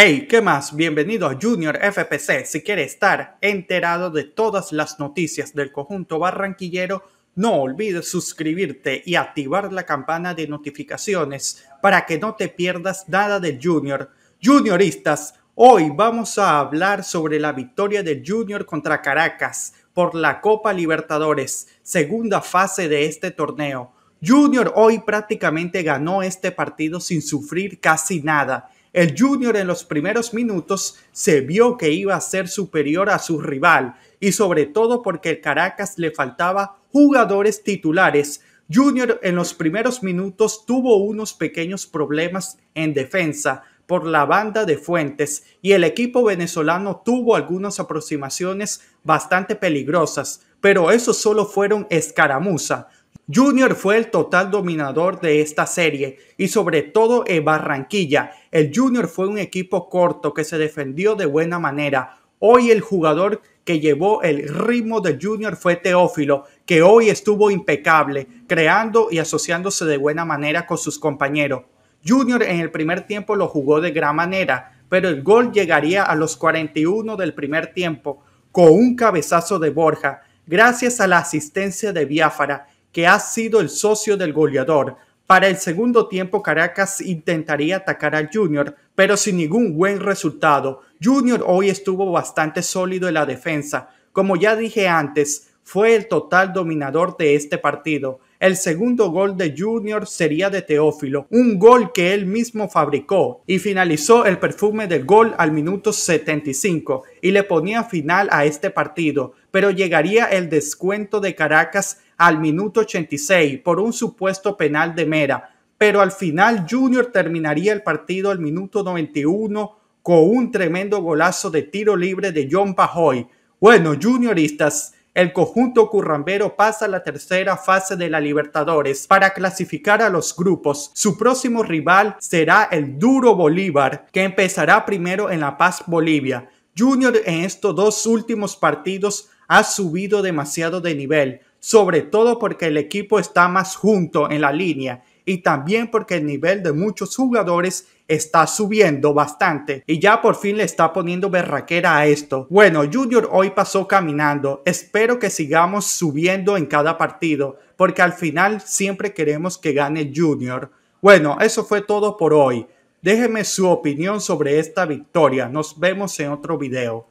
Hey, ¿qué más? Bienvenido a Junior FPC. Si quieres estar enterado de todas las noticias del conjunto barranquillero, no olvides suscribirte y activar la campana de notificaciones para que no te pierdas nada del Junior. Junioristas, hoy vamos a hablar sobre la victoria del Junior contra Caracas por la Copa Libertadores, segunda fase de este torneo. Junior hoy prácticamente ganó este partido sin sufrir casi nada el Junior en los primeros minutos se vio que iba a ser superior a su rival y sobre todo porque el Caracas le faltaba jugadores titulares. Junior en los primeros minutos tuvo unos pequeños problemas en defensa por la banda de Fuentes y el equipo venezolano tuvo algunas aproximaciones bastante peligrosas, pero esos solo fueron escaramuza Junior fue el total dominador de esta serie y sobre todo en Barranquilla. El Junior fue un equipo corto que se defendió de buena manera. Hoy el jugador que llevó el ritmo de Junior fue Teófilo, que hoy estuvo impecable, creando y asociándose de buena manera con sus compañeros. Junior en el primer tiempo lo jugó de gran manera, pero el gol llegaría a los 41 del primer tiempo con un cabezazo de Borja, gracias a la asistencia de Biafara que ha sido el socio del goleador. Para el segundo tiempo, Caracas intentaría atacar al Junior, pero sin ningún buen resultado. Junior hoy estuvo bastante sólido en la defensa. Como ya dije antes, fue el total dominador de este partido. El segundo gol de Junior sería de Teófilo, un gol que él mismo fabricó y finalizó el perfume del gol al minuto 75 y le ponía final a este partido, pero llegaría el descuento de Caracas al minuto 86 por un supuesto penal de Mera, pero al final Junior terminaría el partido al minuto 91 con un tremendo golazo de tiro libre de John Pajoy. Bueno, junioristas, el conjunto currambero pasa a la tercera fase de la Libertadores para clasificar a los grupos. Su próximo rival será el duro Bolívar, que empezará primero en La Paz, Bolivia. Junior en estos dos últimos partidos ha subido demasiado de nivel, sobre todo porque el equipo está más junto en la línea y también porque el nivel de muchos jugadores está subiendo bastante y ya por fin le está poniendo berraquera a esto. Bueno, Junior hoy pasó caminando. Espero que sigamos subiendo en cada partido porque al final siempre queremos que gane Junior. Bueno, eso fue todo por hoy. Déjeme su opinión sobre esta victoria. Nos vemos en otro video.